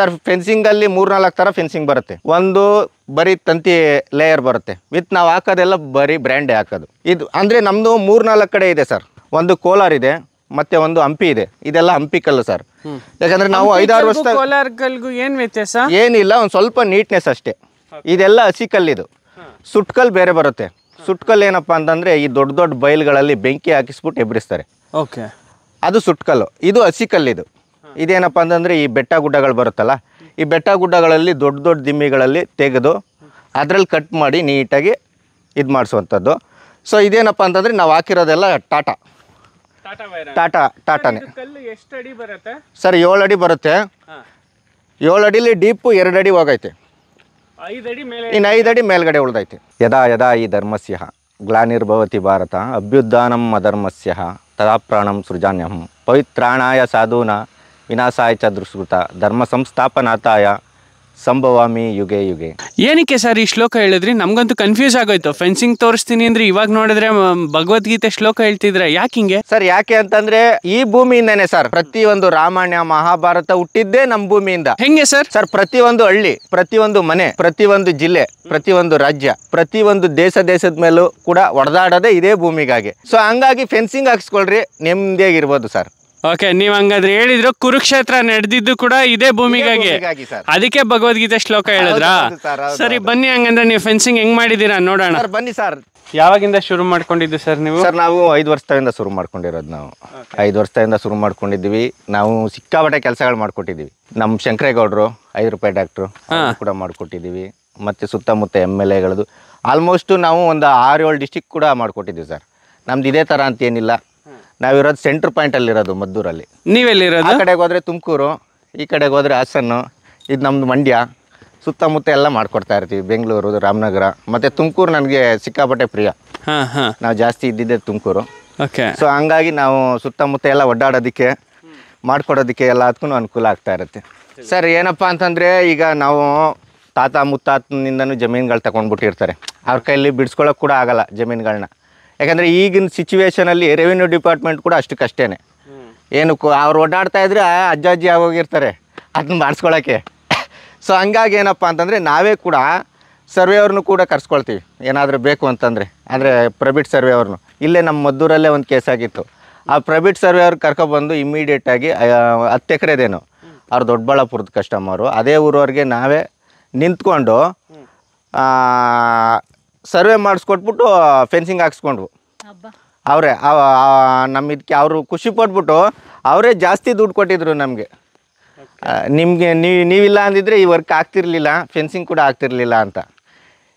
sir ಫೆನ್ಸಿಂಗಲ್ಲಿ ನಾಲ್ಕು ತರ fencing ಬರುತ್ತೆ ಒಂದು ಬರೀ ತಂತಿ ಲೇಯರ್ ಬರುತ್ತೆ ವಿತ್ ನಾವು ಹಾಕೋದೆಲ್ಲ ಬರೀ ಬ್ರ್ಯಾಂಡೇ ಹಾಕೋದು ಇದು ನಮ್ದು ನಮ್ಮದು ನಾಲ್ಕು ಕಡೆ ಇದೆ ಸರ್ ಒಂದು ಕೋಲಾರ್ ಇದೆ ಮತ್ತೆ ಒಂದು ಹಂಪಿ ಇದೆ ಇದೆಲ್ಲ ಹಂಪಿ ಕಲ್ಲು ಸರ್ ಯಾಕಂದ್ರೆ ನಾವು ಐದಾರು ವರ್ಷ ಕಲ್ಲು ಏನು ವ್ಯತ್ಯಾಸ ಏನಿಲ್ಲ ಒಂದು ಸ್ವಲ್ಪ ನೀಟ್ನೆಸ್ ಅಷ್ಟೇ ಇದೆಲ್ಲ ಹಸಿ ಕಲ್ಲಿದು ಸುಟ್ಕಲ್ ಬೇರೆ ಬರುತ್ತೆ ಸುಟ್ಕಲ್ ಏನಪ್ಪಾ ಅಂತಂದ್ರೆ ಈ ದೊಡ್ಡ ದೊಡ್ಡ ಬಯಲುಗಳಲ್ಲಿ ಬೆಂಕಿ ಹಾಕಿಸ್ಬಿಟ್ಟು ಎಬ್ರಿಸ್ತಾರೆ ಓಕೆ ಅದು ಸುಟ್ಕಲ್ಲು ಇದು ಹಸಿ ಇದು ಇದೇನಪ್ಪ ಅಂತಂದರೆ ಈ ಬೆಟ್ಟ ಗುಡ್ಡಗಳು ಬರುತ್ತಲ್ಲ ಈ ಬೆಟ್ಟ ಗುಡ್ಡಗಳಲ್ಲಿ ದೊಡ್ಡ ದೊಡ್ಡ ದಿಮ್ಮಿಗಳಲ್ಲಿ ತೆಗೆದು ಅದರಲ್ಲಿ ಕಟ್ ಮಾಡಿ ನೀಟಾಗಿ ಇದು ಮಾಡಿಸುವಂಥದ್ದು ಸೊ ಇದೇನಪ್ಪ ಅಂತಂದರೆ ನಾವು ಹಾಕಿರೋದೆಲ್ಲ ಟಾಟಾ ಟಾಟಾ ಟಾಟಾನೇ ಸರ್ ಏಳು ಅಡಿ ಬರುತ್ತೆ ಏಳು ಅಡಿಲಿ ಡೀಪು ಎರಡು ಅಡಿ ಹೋಗೈತೆ ಇನ್ನು ಐದು ಅಡಿ ಮೇಲ್ಗಡೆ ಉಳ್ದೈತೆ ಯದಾ ಯದಾ ಈ ಧರ್ಮಸ್ಯ ಗ್ಲಾನಿರ್ಭವತಿ ಭಾರತ ಅಭ್ಯುದಾನಂ ಧರ್ಮಸ್ಯ ತದಾ ಪ್ರಾಣಂ ಸೃಜಾನ್ಯಹಂ ಪವಿತ್ರಾಣಾಯ ಸಾಧೂನ ವಿನಾಶಾಯ ಚ ಧರ್ಮ ಸಂಸ್ಥಾಪನಾತಾಯ ಸಂಭವಾಮಿ ಯುಗೆ ಯುಗೆ ಏನಕ್ಕೆ ಸರ್ ಈ ಶ್ಲೋಕ ಹೇಳಿದ್ರಿ ನಮಗಂತೂ ಕನ್ಫ್ಯೂಸ್ ಆಗೋಯ್ತು ಫೆನ್ಸಿಂಗ್ ತೋರಿಸ್ತೀನಿ ಅಂದ್ರೆ ಇವಾಗ ನೋಡಿದ್ರೆ ಭಗವದ್ಗೀತೆ ಶ್ಲೋಕ ಹೇಳ್ತಿದ್ರೆ ಯಾಕೆ ಹಿಂಗೆ ಸರ್ ಯಾಕೆ ಅಂತಂದ್ರೆ ಈ ಭೂಮಿಯಿಂದಾನೆ ಸರ್ ಪ್ರತಿ ಒಂದು ರಾಮಾಯಣ ಮಹಾಭಾರತ ಹುಟ್ಟಿದ್ದೇ ನಮ್ ಭೂಮಿಯಿಂದ ಹೆಂಗೆ ಸರ್ ಸರ್ ಪ್ರತಿ ಒಂದು ಹಳ್ಳಿ ಪ್ರತಿ ಒಂದು ಮನೆ ಪ್ರತಿ ಒಂದು ಜಿಲ್ಲೆ ಪ್ರತಿ ಒಂದು ರಾಜ್ಯ ಪ್ರತಿ ಒಂದು ದೇಶ ದೇಶದ ಮೇಲೂ ಕೂಡ ಒಡದಾಡದೆ ಇದೇ ಭೂಮಿಗಾಗಿ ಸೊ ಹಂಗಾಗಿ ಫೆನ್ಸಿಂಗ್ ಹಾಕ್ಸ್ಕೊಳ್ರಿ ನೆಮ್ಮದಿಯಾಗಿರ್ಬೋದು ಸರ್ ಓಕೆ ನೀವ್ ಹಂಗಾದ್ರೆ ಹೇಳಿದ್ರು ಕುರುಕ್ಷೇತ್ರ ನಡೆದಿದ್ದು ಕೂಡ ಇದೇ ಭೂಮಿಗಾಗಿ ಅದಕ್ಕೆ ಭಗವದ್ಗೀತೆ ಶ್ಲೋಕ ಹೇಳಿದ್ರಾ ಸರಿ ಬನ್ನಿ ಹಂಗಂದ್ರೆ ನೀವು ಫೆನ್ಸಿಂಗ್ ಹೆಂಗ್ ಮಾಡಿದೀರಾ ನೋಡೋಣ ಬನ್ನಿ ಸರ್ ಯಾವಾಗಿಂದ ಶುರು ಮಾಡ್ಕೊಂಡಿದ್ದು ಸರ್ ನೀವು ಸರ್ ನಾವು ಐದು ವರ್ಷದಿಂದ ಶುರು ಮಾಡ್ಕೊಂಡಿರೋದು ನಾವು ಐದು ವರ್ಷದಿಂದ ಶುರು ಮಾಡ್ಕೊಂಡಿದ್ವಿ ನಾವು ಸಿಕ್ಕಾಪಟ್ಟೆ ಕೆಲಸಗಳು ಮಾಡ್ಕೊಟ್ಟಿದ್ದೀವಿ ನಮ್ಮ ಶಂಕರೇಗೌಡರು ಐದು ರೂಪಾಯಿ ಡಾಕ್ಟ್ರು ಕೂಡ ಮಾಡ್ಕೊಟ್ಟಿದ್ದೀವಿ ಮತ್ತು ಸುತ್ತಮುತ್ತ ಎಮ್ ಎಲ್ ಎಗಳದು ಆಲ್ಮೋಸ್ಟ್ ನಾವು ಒಂದು ಆರು ಏಳು ಡಿಸ್ಟಿಕ್ ಕೂಡ ಮಾಡ್ಕೊಟ್ಟಿದ್ದೀವಿ ಸರ್ ನಮ್ದು ಇದೇ ಥರ ಅಂತೇನಿಲ್ಲ ನಾವಿರೋದು ಸೆಂಟ್ರ್ ಪಾಯಿಂಟಲ್ಲಿರೋದು ಮದ್ದೂರಲ್ಲಿ ನೀವೆಲ್ಲಿರೋದು ಆ ಕಡೆಗೆ ಹೋದರೆ ತುಮಕೂರು ಈ ಕಡೆಗೆ ಹೋದ್ರೆ ಹಾಸನ್ನು ಇದು ನಮ್ಮದು ಮಂಡ್ಯ ಸುತ್ತಮುತ್ತ ಎಲ್ಲ ಮಾಡ್ಕೊಡ್ತಾ ಇರ್ತೀವಿ ಬೆಂಗಳೂರು ರಾಮನಗರ ಮತ್ತು ತುಮಕೂರು ನನಗೆ ಸಿಕ್ಕಾಪಟ್ಟೆ ಪ್ರಿಯ ನಾವು ಜಾಸ್ತಿ ಇದ್ದಿದ್ದೆ ತುಮಕೂರು ಓಕೆ ಸೊ ಹಂಗಾಗಿ ನಾವು ಸುತ್ತಮುತ್ತ ಎಲ್ಲ ಒಡ್ಡಾಡೋದಕ್ಕೆ ಮಾಡ್ಕೊಡೋದಕ್ಕೆ ಎಲ್ಲ ಅದಕ್ಕೂ ಅನುಕೂಲ ಆಗ್ತಾ ಇರುತ್ತೆ ಸರ್ ಏನಪ್ಪ ಅಂತಂದರೆ ಈಗ ನಾವು ತಾತ ಮುತ್ತಾತನಿಂದನೂ ಜಮೀನುಗಳು ತಗೊಂಡ್ಬಿಟ್ಟಿರ್ತಾರೆ ಅವ್ರ ಕೈಯಲ್ಲಿ ಬಿಡಿಸ್ಕೊಳ್ಳೋಕೆ ಕೂಡ ಆಗಲ್ಲ ಜಮೀನುಗಳನ್ನ ಯಾಕಂದರೆ ಈಗಿನ ಸಿಚುವೇಷನಲ್ಲಿ ರೆವಿನ್ಯೂ ಡಿಪಾರ್ಟ್ಮೆಂಟ್ ಕೂಡ ಅಷ್ಟು ಕಷ್ಟನೇ ಏನು ಅವ್ರು ಓಡಾಡ್ತಾ ಇದ್ರೆ ಅಜ್ಜ ಅಜ್ಜಿ ಆಗೋಗಿರ್ತಾರೆ ಅದನ್ನ ಮಾಡಿಸ್ಕೊಳಕ್ಕೆ ಸೊ ಹಂಗಾಗಿ ಏನಪ್ಪ ಅಂತಂದರೆ ನಾವೇ ಕೂಡ ಸರ್ವೆಯವ್ರನ್ನೂ ಕೂಡ ಕರ್ಸ್ಕೊಳ್ತೀವಿ ಏನಾದರೂ ಬೇಕು ಅಂತಂದರೆ ಅಂದರೆ ಪ್ರೈವೇಟ್ ಅವ್ರನ್ನು ಇಲ್ಲೇ ನಮ್ಮ ಮದ್ದೂರಲ್ಲೇ ಒಂದು ಕೇಸ್ ಆಗಿತ್ತು ಆ ಪ್ರೈವೇಟ್ ಅವ್ರಿಗೆ ಕರ್ಕೊಬಂದು ಇಮ್ಮಿಡಿಯೇಟಾಗಿ ಹತ್ತು ಎಕರೆದೇನು ಅವ್ರ ದೊಡ್ಡಬಳ್ಳಾಪುರದ ಕಸ್ಟಮರು ಅದೇ ಊರವ್ರಿಗೆ ನಾವೇ ನಿಂತ್ಕೊಂಡು ಸರ್ವೆ ಮಾಡಿಸ್ಕೊಟ್ಬಿಟ್ಟು ಫೆನ್ಸಿಂಗ್ ಹಾಕ್ಸ್ಕೊಂಡ್ವು ಅವರೇ ನಮ್ಮ ಇದಕ್ಕೆ ಅವರು ಖುಷಿ ಪಟ್ಬಿಟ್ಟು ಅವರೇ ಜಾಸ್ತಿ ದುಡ್ಡು ಕೊಟ್ಟಿದ್ರು ನಮಗೆ ನಿಮಗೆ ನೀವು ನೀವಿಲ್ಲ ಅಂದಿದ್ರೆ ಈ ವರ್ಕ್ ಆಗ್ತಿರ್ಲಿಲ್ಲ ಫೆನ್ಸಿಂಗ್ ಕೂಡ ಆಗ್ತಿರ್ಲಿಲ್ಲ ಅಂತ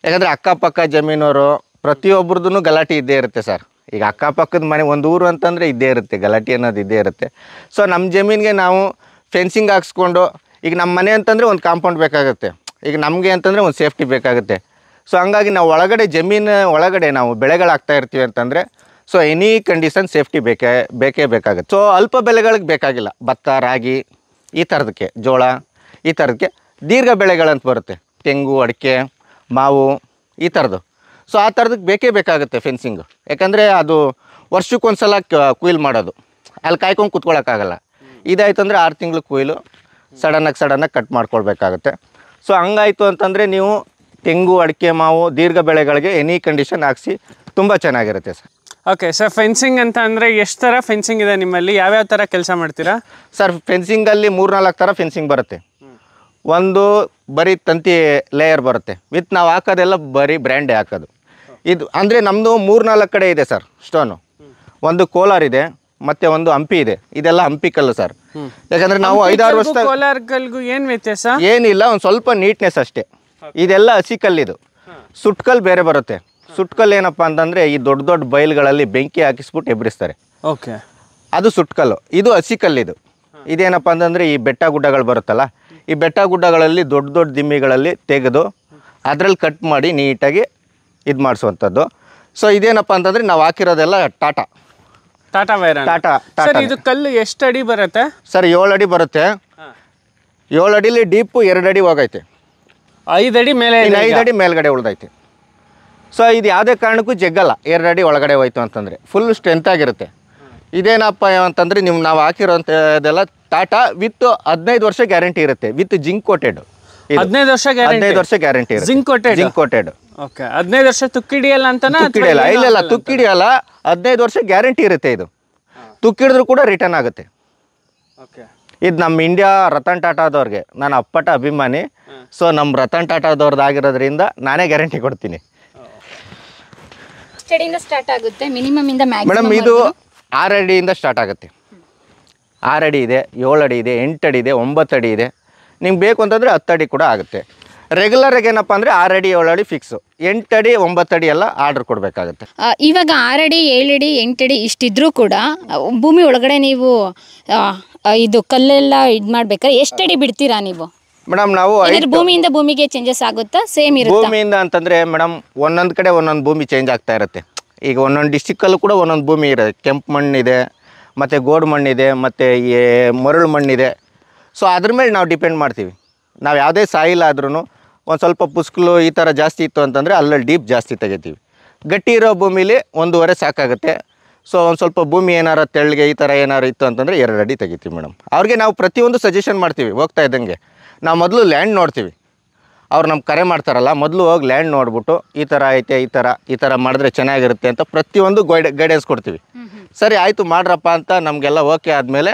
ಯಾಕಂದರೆ ಅಕ್ಕಪಕ್ಕ ಜಮೀನವರು ಪ್ರತಿಯೊಬ್ಬರದ್ದು ಗಲಾಟೆ ಇದ್ದೇ ಇರುತ್ತೆ ಸರ್ ಈಗ ಅಕ್ಕಪಕ್ಕದ ಮನೆ ಒಂದು ಊರು ಅಂತಂದರೆ ಇದ್ದೇ ಇರುತ್ತೆ ಗಲಾಟೆ ಅನ್ನೋದು ಇದ್ದೇ ಇರುತ್ತೆ ಸೊ ನಮ್ಮ ಜಮೀನಿಗೆ ನಾವು ಫೆನ್ಸಿಂಗ್ ಹಾಕ್ಸ್ಕೊಂಡು ಈಗ ನಮ್ಮ ಮನೆ ಅಂತಂದರೆ ಒಂದು ಕಾಂಪೌಂಡ್ ಬೇಕಾಗುತ್ತೆ ಈಗ ನಮಗೆ ಅಂತಂದರೆ ಒಂದು ಸೇಫ್ಟಿ ಬೇಕಾಗುತ್ತೆ ಸೊ ಹಂಗಾಗಿ ನಾವು ಒಳಗಡೆ ಜಮೀನ ಒಳಗಡೆ ನಾವು ಬೆಳೆಗಳಾಗ್ತಾ ಇರ್ತೀವಿ ಅಂತಂದರೆ ಸೊ ಎನಿ ಕಂಡೀಷನ್ ಸೇಫ್ಟಿ ಬೇಕೇ ಬೇಕೇ ಬೇಕಾಗುತ್ತೆ ಸೊ ಅಲ್ಪ ಬೆಳೆಗಳಿಗೆ ಬೇಕಾಗಿಲ್ಲ ಭತ್ತ ರಾಗಿ ಈ ಥರದಕ್ಕೆ ಜೋಳ ಈ ಥರದಕ್ಕೆ ದೀರ್ಘ ಬೆಳೆಗಳಂತ ಬರುತ್ತೆ ತೆಂಗು ಅಡಿಕೆ ಮಾವು ಈ ಥರದ್ದು ಸೊ ಆ ಥರದಕ್ಕೆ ಬೇಕೇ ಬೇಕಾಗುತ್ತೆ ಫೆನ್ಸಿಂಗು ಯಾಕಂದರೆ ಅದು ವರ್ಷಕ್ಕೊಂದು ಸಲ ಕುಯ್ಲು ಮಾಡೋದು ಅಲ್ಲಿ ಕಾಯ್ಕೊಂಡು ಕುತ್ಕೊಳ್ಳೋಕ್ಕಾಗಲ್ಲ ಇದಾಯಿತು ಅಂದರೆ ಆರು ತಿಂಗಳು ಕುಯ್ಲು ಸಡನ್ನಾಗಿ ಸಡನ್ನಾಗಿ ಕಟ್ ಮಾಡ್ಕೊಳ್ಬೇಕಾಗುತ್ತೆ ಸೊ ಹಂಗಾಯಿತು ಅಂತಂದರೆ ನೀವು ತೆಂಗು ಅಡಿಕೆ ಮಾವು ದೀರ್ಘ ಬೆಳೆಗಳಿಗೆ ಎನಿ ಕಂಡೀಷನ್ ಹಾಕಿಸಿ ತುಂಬ ಚೆನ್ನಾಗಿರುತ್ತೆ ಸರ್ ಓಕೆ ಸರ್ ಫೆನ್ಸಿಂಗ್ ಅಂತ ಅಂದರೆ ಎಷ್ಟು ಥರ ಫೆನ್ಸಿಂಗ್ ಇದೆ ನಿಮ್ಮಲ್ಲಿ ಯಾವ್ಯಾವ ಥರ ಕೆಲಸ ಮಾಡ್ತೀರಾ ಸರ್ ಫೆನ್ಸಿಂಗಲ್ಲಿ ನಾಲ್ಕು ಥರ ಫೆನ್ಸಿಂಗ್ ಬರುತ್ತೆ ಒಂದು ಬರೀ ತಂತಿ ಲೇಯರ್ ಬರುತ್ತೆ ವಿತ್ ನಾವು ಹಾಕೋದೆಲ್ಲ ಬರೀ ಬ್ರ್ಯಾಂಡೇ ಹಾಕೋದು ಇದು ಅಂದರೆ ನಮ್ಮದು ನಾಲ್ಕು ಕಡೆ ಇದೆ ಸರ್ ಸ್ಟೋನು ಒಂದು ಕೋಲಾರ್ ಇದೆ ಮತ್ತೆ ಒಂದು ಹಂಪಿ ಇದೆ ಇದೆಲ್ಲ ಹಂಪಿ ಕಲ್ಲು ಸರ್ ಯಾಕಂದ್ರೆ ನಾವು ಐದಾರು ವರ್ಷ ಕೋಲಾರ್ಗೂ ಏನು ವ್ಯತ್ಯಾಸ ಏನಿಲ್ಲ ಒಂದು ಸ್ವಲ್ಪ ನೀಟ್ನೆಸ್ ಅಷ್ಟೇ ಇದೆಲ್ಲ ಹಸಿ ಕಲ್ಲಿದು ಸುಟ್ಕಲ್ ಬೇರೆ ಬರುತ್ತೆ ಸುಟ್ಕಲ್ ಏನಪ್ಪ ಅಂತಂದ್ರೆ ಈ ದೊಡ್ಡ ದೊಡ್ಡ ಬೈಲ್ಗಳಲ್ಲಿ ಬೆಂಕಿ ಹಾಕಿಸ್ಬಿಟ್ಟು ಎಬ್ರಿಸ್ತಾರೆ ಓಕೆ ಅದು ಸುಟ್ಕಲ್ಲು ಇದು ಹಸಿ ಕಲ್ಲಿದು ಇದೇನಪ್ಪ ಅಂತಂದ್ರೆ ಈ ಬೆಟ್ಟ ಗುಡ್ಡಗಳು ಬರುತ್ತಲ್ಲ ಈ ಬೆಟ್ಟ ಗುಡ್ಡಗಳಲ್ಲಿ ದೊಡ್ಡ ದೊಡ್ಡ ದಿಮ್ಮಿಗಳಲ್ಲಿ ತೆಗೆದು ಅದರಲ್ಲಿ ಕಟ್ ಮಾಡಿ ನೀಟಾಗಿ ಇದು ಮಾಡಿಸುವಂಥದ್ದು ಸೊ ಇದೇನಪ್ಪ ಅಂತಂದ್ರೆ ನಾವು ಹಾಕಿರೋದೆಲ್ಲ ಟಾಟಾ ಟಾಟಾ ವೈರ ಟಾಟಾ ಟಾಟಾ ಇದು ಕಲ್ಲು ಎಷ್ಟು ಅಡಿ ಬರುತ್ತೆ ಸರ್ ಏಳು ಅಡಿ ಬರುತ್ತೆ ಏಳು ಅಡಿಲಿ ಡೀಪು ಎರಡು ಅಡಿ ಹೋಗೈತೆ ಐದು ಅಡಿ ಮೇಲೆ ಐದು ಅಡಿ ಮೇಲ್ಗಡೆ ಉಳ್ದೈತಿ ಸೊ ಇದು ಯಾವುದೇ ಕಾರಣಕ್ಕೂ ಜಗ್ಗಲ್ಲ ಎರಡು ಅಡಿ ಒಳಗಡೆ ಹೋಯ್ತು ಅಂತಂದರೆ ಫುಲ್ ಸ್ಟ್ರೆಂತ್ ಆಗಿರುತ್ತೆ ಇದೇನಪ್ಪ ಅಂತಂದರೆ ನಿಮ್ಗೆ ನಾವು ಹಾಕಿರೋಂಥದ್ದೆಲ್ಲ ಟಾಟಾ ವಿತ್ ಹದಿನೈದು ವರ್ಷ ಗ್ಯಾರಂಟಿ ಇರುತ್ತೆ ವಿತ್ ಜಿಂಕ್ ಕೋಟೆಡ್ ಹದಿನೈದು ವರ್ಷ ಹದಿನೈದು ವರ್ಷ guarantee zinc coated zinc coated okay ಹದಿನೈದು ವರ್ಷ ತುಕ್ಕಿಡಿಯಲ್ಲ ಅಂತ ಇಲ್ಲ ಇಲ್ಲ ತುಕ್ಕಿಡಿಯಲ್ಲ ಹದಿನೈದು ವರ್ಷ ಗ್ಯಾರಂಟಿ ಇರುತ್ತೆ ಇದು ತುಕ್ಕಿಡಿದ್ರು ಕೂಡ ರಿಟರ್ನ್ ಆಗುತ್ತೆ ಓಕೆ ಇದು ನಮ್ಮ ಇಂಡಿಯಾ ರತನ್ ಟಾಟಾದವ್ರಿಗೆ ನಾನು ಅಪ್ಪಟ ಅಭಿಮಾನಿ ಸೊ ನಮ್ಮ ರತನ್ ಟಾಟಾದವ್ರದ್ದು ನಾನೇ ಗ್ಯಾರಂಟಿ ಕೊಡ್ತೀನಿ ಸ್ಟಾರ್ಟ್ ಆಗುತ್ತೆ ಮಿನಿಮಮ್ ಇಂದ ಮೇಡಮ್ ಇದು ಆರು ಅಡಿಯಿಂದ ಸ್ಟಾರ್ಟ್ ಆಗುತ್ತೆ ಆರು ಅಡಿ ಇದೆ ಏಳು ಅಡಿ ಇದೆ ಎಂಟು ಅಡಿ ಇದೆ ಒಂಬತ್ತು ಅಡಿ ಇದೆ ನಿಮ್ಗೆ ಬೇಕು ಅಂತಂದರೆ ಹತ್ತು ಅಡಿ ಕೂಡ ಆಗುತ್ತೆ ರೆಗ್ಯುಲರಾಗಿ ಏನಪ್ಪ ಅಂದರೆ ಆರು ಅಡಿ ಏಳು ಅಡಿ ಫಿಕ್ಸು ಎಂಟು ಅಡಿ ಒಂಬತ್ತು ಅಡಿ ಎಲ್ಲ ಆರ್ಡ್ರ್ ಕೊಡಬೇಕಾಗುತ್ತೆ ಇವಾಗ ಆರಡಿ ಏಳಡಿ ಎಂಟಡಿ ಇಷ್ಟಿದ್ರೂ ಕೂಡ ಭೂಮಿ ಒಳಗಡೆ ನೀವು ಇದು ಕಲ್ಲೆಲ್ಲ ಇದು ಮಾಡ್ಬೇಕಾದ್ರೆ ಅಡಿ ಬಿಡ್ತೀರಾ ನೀವು ಮೇಡಮ್ ನಾವು ಭೂಮಿಯಿಂದ ಭೂಮಿಗೆ ಚೇಂಜಸ್ ಆಗುತ್ತಾ ಸೇಮ್ ಇರುತ್ತೆ ಭೂಮಿಯಿಂದ ಅಂತಂದ್ರೆ ಮೇಡಮ್ ಒಂದೊಂದು ಕಡೆ ಒಂದೊಂದು ಭೂಮಿ ಚೇಂಜ್ ಆಗ್ತಾ ಇರುತ್ತೆ ಈಗ ಒಂದೊಂದು ಡಿಸ್ಟಿಕಲ್ಲೂ ಕೂಡ ಒಂದೊಂದು ಭೂಮಿ ಇರುತ್ತೆ ಕೆಂಪು ಮಣ್ಣಿದೆ ಮತ್ತು ಗೋಡು ಮಣ್ಣಿದೆ ಮತ್ತು ಈ ಮರಳು ಮಣ್ಣಿದೆ ಸೊ ಅದ್ರ ಮೇಲೆ ನಾವು ಡಿಪೆಂಡ್ ಮಾಡ್ತೀವಿ ನಾವು ಯಾವುದೇ ಸಾಯಿಲ್ ಆದ್ರೂ ಒಂದು ಸ್ವಲ್ಪ ಪುಸ್ಕಲು ಈ ಥರ ಜಾಸ್ತಿ ಇತ್ತು ಅಂತಂದರೆ ಅಲ್ಲಲ್ಲಿ ಡೀಪ್ ಜಾಸ್ತಿ ತೆಗಿತೀವಿ ಗಟ್ಟಿ ಇರೋ ಭೂಮಿಲಿ ಒಂದೂವರೆ ಸಾಕಾಗುತ್ತೆ ಸೊ ಒಂದು ಸ್ವಲ್ಪ ಭೂಮಿ ಏನಾರ ತೆಳ್ಳಗೆ ಈ ಥರ ಏನಾರು ಇತ್ತು ಅಂತಂದರೆ ಎರಡು ಅಡಿ ತೆಗಿತೀವಿ ಮೇಡಮ್ ಅವ್ರಿಗೆ ನಾವು ಪ್ರತಿಯೊಂದು ಸಜೆಷನ್ ಮಾಡ್ತೀವಿ ಹೋಗ್ತಾ ಇದ್ದಂಗೆ ನಾವು ಮೊದಲು ಲ್ಯಾಂಡ್ ನೋಡ್ತೀವಿ ಅವ್ರು ನಮ್ಗೆ ಕರೆ ಮಾಡ್ತಾರಲ್ಲ ಮೊದಲು ಹೋಗಿ ಲ್ಯಾಂಡ್ ನೋಡ್ಬಿಟ್ಟು ಈ ಥರ ಐತೆ ಈ ಥರ ಈ ಥರ ಮಾಡಿದ್ರೆ ಚೆನ್ನಾಗಿರುತ್ತೆ ಅಂತ ಪ್ರತಿಯೊಂದು ಗೈಡ್ ಗೈಡೆನ್ಸ್ ಕೊಡ್ತೀವಿ ಸರಿ ಆಯಿತು ಮಾಡ್ರಪ್ಪ ಅಂತ ನಮಗೆಲ್ಲ ಓಕೆ ಆದಮೇಲೆ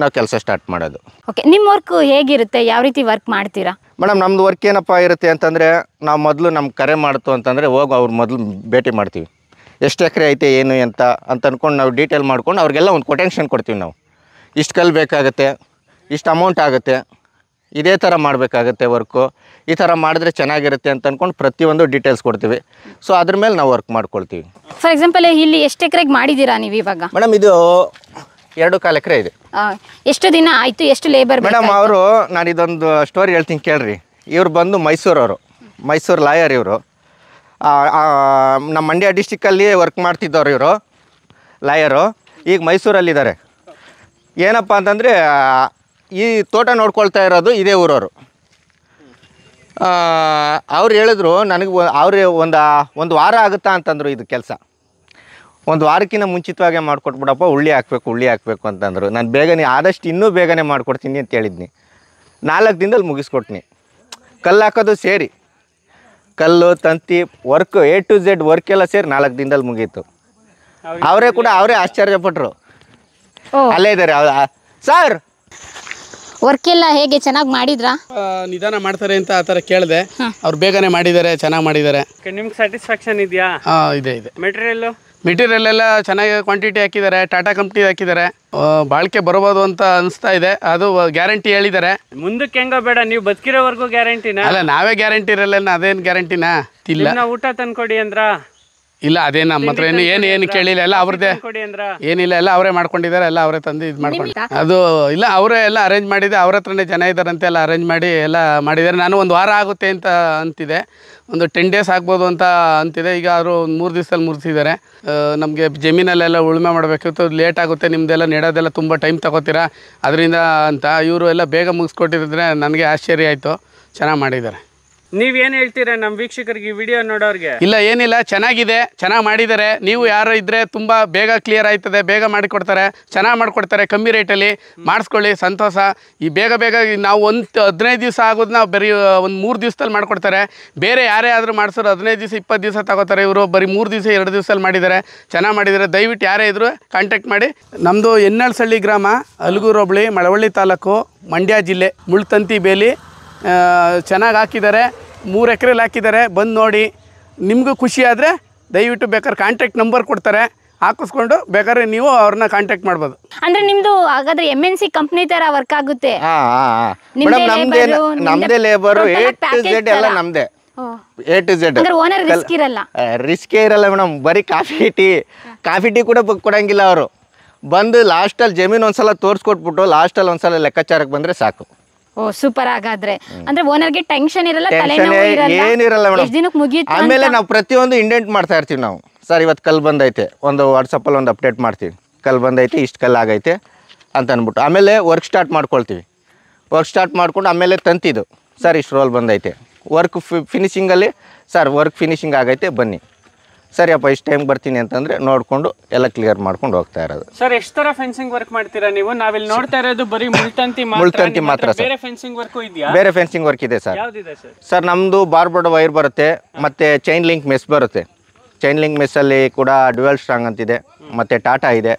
ನಾವು ಕೆಲಸ ಸ್ಟಾರ್ಟ್ ಮಾಡೋದು ಓಕೆ ನಿಮ್ಮ ವರ್ಕ್ ಹೇಗಿರುತ್ತೆ ಯಾವ ರೀತಿ ವರ್ಕ್ ಮಾಡ್ತೀರಾ ಮೇಡಮ್ ನಮ್ಮದು ವರ್ಕ್ ಏನಪ್ಪ ಇರುತ್ತೆ ಅಂತಂದರೆ ನಾವು ಮೊದಲು ನಮ್ಗೆ ಕರೆ ಮಾಡ್ತು ಅಂತಂದರೆ ಹೋಗಿ ಅವ್ರು ಮೊದಲು ಭೇಟಿ ಮಾಡ್ತೀವಿ ಎಷ್ಟು ಎಕರೆ ಐತೆ ಏನು ಅಂತ ಅಂತ ಅಂದ್ಕೊಂಡು ನಾವು ಡೀಟೇಲ್ ಮಾಡ್ಕೊಂಡು ಅವ್ರಿಗೆಲ್ಲ ಒಂದು ಕೊಟೆನ್ಷನ್ ಕೊಡ್ತೀವಿ ನಾವು ಇಷ್ಟು ಕಲ್ ಬೇಕಾಗುತ್ತೆ ಇಷ್ಟು ಅಮೌಂಟ್ ಆಗುತ್ತೆ ಇದೇ ಥರ ಮಾಡಬೇಕಾಗತ್ತೆ ವರ್ಕು ಈ ಥರ ಮಾಡಿದ್ರೆ ಚೆನ್ನಾಗಿರುತ್ತೆ ಅಂತ ಅಂದ್ಕೊಂಡು ಪ್ರತಿಯೊಂದು ಡೀಟೇಲ್ಸ್ ಕೊಡ್ತೀವಿ ಸೊ ಅದ್ರ ಮೇಲೆ ನಾವು ವರ್ಕ್ ಮಾಡ್ಕೊಳ್ತೀವಿ ಫಾರ್ ಎಕ್ಸಾಂಪಲ್ ಇಲ್ಲಿ ಎಷ್ಟು ಎಕರೆಗೆ ಮಾಡಿದ್ದೀರಾ ನೀವು ಇವಾಗ ಮೇಡಮ್ ಇದು ಎರಡು ಕಾಲು ಎಕರೆ ಇದೆ ಎಷ್ಟು ದಿನ ಆಯಿತು ಎಷ್ಟು ಲೇಬರ್ ಮೇಡಮ್ ಅವರು ನಾನು ಇದೊಂದು ಸ್ಟೋರಿ ಹೇಳ್ತೀನಿ ಕೇಳ್ರಿ ಇವ್ರು ಬಂದು ಮೈಸೂರವರು ಮೈಸೂರು ಲಾಯರ್ ಇವರು ನಮ್ಮ ಮಂಡ್ಯ ಡಿಸ್ಟಿಕಲ್ಲಿ ವರ್ಕ್ ಮಾಡ್ತಿದ್ದವ್ರು ಇವರು ಲಾಯರು ಈಗ ಮೈಸೂರಲ್ಲಿದ್ದಾರೆ ಏನಪ್ಪ ಅಂತಂದರೆ ಈ ತೋಟ ನೋಡ್ಕೊಳ್ತಾ ಇರೋದು ಇದೇ ಊರವರು ಅವ್ರು ಹೇಳಿದ್ರು ನನಗೆ ಅವ್ರಿಗೆ ಒಂದು ಒಂದು ವಾರ ಆಗುತ್ತಾ ಅಂತಂದರು ಇದು ಕೆಲಸ ಒಂದು ವಾರಕ್ಕಿಂತ ಮುಂಚಿತವಾಗೆ ಮಾಡಿಕೊಟ್ಬಿಡಪ್ಪ ಉಳ್ಳಿ ಹಾಕಬೇಕು ಉಳ್ಳಿ ಹಾಕಬೇಕು ಅಂತಂದರು ನಾನು ಬೇಗನೆ ಆದಷ್ಟು ಇನ್ನೂ ಬೇಗನೆ ಮಾಡಿಕೊಡ್ತೀನಿ ಅಂತ ಹೇಳಿದ್ನಿ ನಾಲ್ಕು ದಿನದಲ್ಲಿ ಮುಗಿಸ್ಕೊಟ್ನಿ ಕಲ್ಲು ಹಾಕೋದು ಸೇರಿ ಕಲ್ಲು ತಂತಿ work A to Z work ಎಲ್ಲ ಸೇರಿ ನಾಲ್ಕು ದಿನದಲ್ಲಿ ಮುಗೀತು ಅವರೇ ಕೂಡ ಅವರೇ ಆಶ್ಚರ್ಯಪಟ್ಟರು ಅಲ್ಲೇ ಇದ್ದಾರೆ ಸರ್ ವರ್ಕ್ ಎಲ್ಲ ಹೇಗೆ ಚೆನ್ನಾಗಿ ಮಾಡಿದ್ರಾ ನಿಧಾನ ಮಾಡ್ತಾರೆ ಅಂತ ಆತರ ಥರ ಕೇಳಿದೆ ಅವ್ರು ಬೇಗನೆ ಮಾಡಿದ್ದಾರೆ ಚೆನ್ನಾಗಿ ಮಾಡಿದ್ದಾರೆ ನಿಮ್ಗೆ ಸ್ಯಾಟಿಸ್ಫ್ಯಾಕ್ಷನ್ ಇದೆಯಾ ಹಾಂ ಇದೆ ಇದೆ ಮೆಟೀರಿಯಲ್ ಮೆಟೀರಿಯಲ್ ಎಲ್ಲ ಚೆನ್ನಾಗಿ ಕ್ವಾಂಟಿಟಿ ಹಾಕಿದ್ದಾರೆ ಟಾಟಾ ಕಂಪ್ನಿ ಹಾಕಿದ್ದಾರೆ ಬಾಳ್ಕೆ ಬಾಳಿಕೆ ಬರಬಹುದು ಅಂತ ಅನಿಸ್ತಾ ಇದೆ ಅದು ಗ್ಯಾರಂಟಿ ಹೇಳಿದ್ದಾರೆ ಮುಂದಕ್ಕೆ ಹೆಂಗೋ ಬೇಡ ನೀವು ಬದುಕಿರೋವರೆಗೂ ಗ್ಯಾರಂಟಿನ ಅಲ್ಲ ನಾವೇ ಗ್ಯಾರಂಟಿ ಇರಲ್ಲ ಅದೇನು ಗ್ಯಾರಂಟಿನಾ ಇಲ್ಲ ಊಟ ತಂದ್ಕೊಡಿ ಅಂದ್ರ ಇಲ್ಲ ಅದೇ ನಮ್ಮ ಹತ್ರ ಏನು ಏನು ಏನು ಕೇಳಿಲ್ಲ ಎಲ್ಲ ಅವ್ರದ್ದೇ ಏನಿಲ್ಲ ಎಲ್ಲ ಅವರೇ ಮಾಡ್ಕೊಂಡಿದ್ದಾರೆ ಎಲ್ಲ ಅವರೇ ತಂದು ಇದು ಮಾಡ್ಕೊಂಡು ಅದು ಇಲ್ಲ ಅವರೇ ಎಲ್ಲ ಅರೇಂಜ್ ಮಾಡಿದೆ ಅವ್ರ ಹತ್ರನೇ ಜನ ಇದ್ದಾರಂತೆ ಎಲ್ಲ ಅರೇಂಜ್ ಮಾಡಿ ಎಲ್ಲ ಮಾಡಿದ್ದಾರೆ ನಾನು ಒಂದು ವಾರ ಆಗುತ್ತೆ ಅಂತ ಅಂತಿದೆ ಒಂದು ಟೆನ್ ಡೇಸ್ ಆಗ್ಬೋದು ಅಂತ ಅಂತಿದೆ ಈಗ ಅವರು ಒಂದು ಮೂರು ದಿವಸದಲ್ಲಿ ಮುಗಿಸಿದ್ದಾರೆ ನಮಗೆ ಜಮೀನಲ್ಲೆಲ್ಲ ಉಳುಮೆ ಮಾಡಬೇಕಿತ್ತು ಲೇಟ್ ಆಗುತ್ತೆ ನಿಮ್ಮದೆಲ್ಲ ನೆಡೋದೆಲ್ಲ ತುಂಬ ಟೈಮ್ ತಗೋತೀರಾ ಅದರಿಂದ ಅಂತ ಇವರು ಎಲ್ಲ ಬೇಗ ಮುಗಿಸ್ಕೊಟ್ಟಿದ್ರೆ ನನಗೆ ಆಶ್ಚರ್ಯ ಆಯಿತು ಚೆನ್ನಾಗಿ ಮಾಡಿದ್ದಾರೆ ನೀವೇನು ಹೇಳ್ತೀರಾ ನಮ್ಮ ವೀಕ್ಷಕರಿಗೆ ವಿಡಿಯೋ ನೋಡೋರಿಗೆ ಇಲ್ಲ ಏನಿಲ್ಲ ಚೆನ್ನಾಗಿದೆ ಚೆನ್ನಾಗಿ ಮಾಡಿದ್ದಾರೆ ನೀವು ಯಾರು ಇದ್ದರೆ ತುಂಬ ಬೇಗ ಕ್ಲಿಯರ್ ಆಯ್ತದೆ ಬೇಗ ಮಾಡಿಕೊಡ್ತಾರೆ ಚೆನ್ನಾಗಿ ಮಾಡಿಕೊಡ್ತಾರೆ ಕಮ್ಮಿ ರೇಟಲ್ಲಿ ಮಾಡಿಸ್ಕೊಳ್ಳಿ ಸಂತೋಷ ಈ ಬೇಗ ಬೇಗ ನಾವು ಒಂದು ಹದಿನೈದು ದಿವಸ ನಾವು ಬರೀ ಒಂದು ಮೂರು ದಿವಸದಲ್ಲಿ ಮಾಡಿಕೊಡ್ತಾರೆ ಬೇರೆ ಯಾರೇ ಆದರೂ ಮಾಡಿಸೋರು ಹದಿನೈದು ದಿವಸ ಇಪ್ಪತ್ತು ದಿವಸ ತಗೋತಾರೆ ಇವರು ಬರೀ ಮೂರು ದಿವಸ ಎರಡು ದಿವಸದಲ್ಲಿ ಮಾಡಿದ್ದಾರೆ ಚೆನ್ನಾಗಿ ಮಾಡಿದ್ದಾರೆ ದಯವಿಟ್ಟು ಯಾರೇ ಇದ್ದರೂ ಕಾಂಟ್ಯಾಕ್ಟ್ ಮಾಡಿ ನಮ್ಮದು ಎನ್ನಳ್ಸಳ್ಳಿ ಗ್ರಾಮ ಅಲಗೂರು ಹೋಬಳಿ ಮಳವಳ್ಳಿ ತಾಲೂಕು ಮಂಡ್ಯ ಜಿಲ್ಲೆ ಮುಳ್ತಂತಿ ಬೇಲಿ ಚೆನ್ನಾಗಿ ಹಾಕಿದ್ದಾರೆ ಮೂರು ಎಕ್ರೆಲಿ ಹಾಕಿದ್ದಾರೆ ಬಂದು ನೋಡಿ ನಿಮಗೂ ಖುಷಿ ಆದ್ರೆ ದಯವಿಟ್ಟು ಬೇಕಾದ್ರೆ ಕಾಂಟ್ಯಾಕ್ಟ್ ನಂಬರ್ ಕೊಡ್ತಾರೆ ಹಾಕಿಸ್ಕೊಂಡು ಬೇಕಾದ್ರೆ ನೀವು ಅವ್ರನ್ನ ಕಾಂಟ್ಯಾಕ್ಟ್ ಮಾಡ್ಬೋದು ಅಂದ್ರೆ ನಿಮ್ದು ಹಾಗಾದ್ರೆ ಎಮ್ ಎನ್ ಸಿ ಕಂಪ್ನಿ ತರ ವರ್ಕ್ ಆಗುತ್ತೆ ನಮ್ದೇ ಲೇಬರ್ ಎ ಟು ಝೆಡ್ ನಮ್ದೇ ಎ ಟು ಝೆಡ್ ರಿಸ್ಕ್ ಇರಲ್ಲ ಮೇಡಂ ಇರಲ್ಲ ಬರೀ ಕಾಫಿ ಟೀ ಕಾಫಿ ಟೀ ಕೂಡ ಕೊಡಂಗಿಲ್ಲ ಅವರು ಬಂದು ಲಾಸ್ಟಲ್ಲಿ ಜಮೀನು ಒಂದ್ಸಲ ತೋರಿಸ್ಕೊಟ್ಬಿಟ್ಟು ಲಾಸ್ಟಲ್ಲಿ ಒಂದ್ಸಲ ಲೆಕ್ಕಾಚಾರಕ್ಕೆ ಬಂದರೆ ಸಾಕು ಓ ಸೂಪರ್ ಹಾಗಾದ್ರೆ ಅಂದ್ರೆ ಓನರ್ಗೆ ಟೆನ್ಷನ್ ಇರಲ್ಲ ಏನಿರಲ್ಲ ಆಮೇಲೆ ನಾವು ಪ್ರತಿಯೊಂದು ಇಂಡೆಂಟ್ ಮಾಡ್ತಾ ಇರ್ತೀವಿ ನಾವು ಸರ್ ಇವತ್ತು ಕಲ್ ಬಂದೈತೆ ಒಂದು ವಾಟ್ಸಪ್ಪಲ್ಲಿ ಒಂದು ಅಪ್ಡೇಟ್ ಮಾಡ್ತೀವಿ ಕಲ್ ಬಂದೈತೆ ಇಷ್ಟು ಕಲ್ ಆಗೈತೆ ಅಂತ ಅಂದ್ಬಿಟ್ಟು ಆಮೇಲೆ ವರ್ಕ್ ಸ್ಟಾರ್ಟ್ ಮಾಡ್ಕೊಳ್ತೀವಿ ವರ್ಕ್ ಸ್ಟಾರ್ಟ್ ಮಾಡ್ಕೊಂಡು ಆಮೇಲೆ ತಂತಿದು ಸರ್ ಇಷ್ಟು ರೋಲ್ ಬಂದೈತೆ ವರ್ಕ್ ಫಿ ಫಿನಿಶಿಂಗಲ್ಲಿ ಸರ್ ವರ್ಕ್ ಫಿನಿಶಿಂಗ್ ಆಗೈತೆ ಬನ್ನಿ ಸರಿಯಪ್ಪ ಇಷ್ಟು ಟೈಮ್ ಬರ್ತೀನಿ ಅಂತಂದರೆ ನೋಡಿಕೊಂಡು ಎಲ್ಲ ಕ್ಲಿಯರ್ ಮಾಡ್ಕೊಂಡು ಹೋಗ್ತಾ ಇರೋದು ಸರ್ ಎಷ್ಟು ಥರ ಫೆನ್ಸಿಂಗ್ ವರ್ಕ್ ಮಾಡ್ತೀರಾ ನೀವು ನಾವಿಲ್ಲಿ ನೋಡ್ತಾ ಇರೋದು ಬರೀ ಮುಳ್ತಂತಿ ಮುಳ್ತಂತಿ ಮಾತ್ರ ಸರ್ ಫೆನ್ಸಿಂಗ್ ವರ್ಕ್ ಇದೆಯಾ ಬೇರೆ ಫೆನ್ಸಿಂಗ್ ವರ್ಕ್ ಇದೆ ಸರ್ ಸರ್ ನಮ್ಮದು ಬಾರ್ಬೋರ್ಡ್ ವೈರ್ ಬರುತ್ತೆ ಮತ್ತು ಚೈನ್ ಲಿಂಕ್ ಮೆಸ್ ಬರುತ್ತೆ ಚೈನ್ ಲಿಂಕ್ ಮೆಸ್ಸಲ್ಲಿ ಕೂಡ ಡ್ಯುವೆಲ್ ಸ್ಟ್ರಾಂಗ್ ಅಂತಿದೆ ಮತ್ತು ಟಾಟಾ ಇದೆ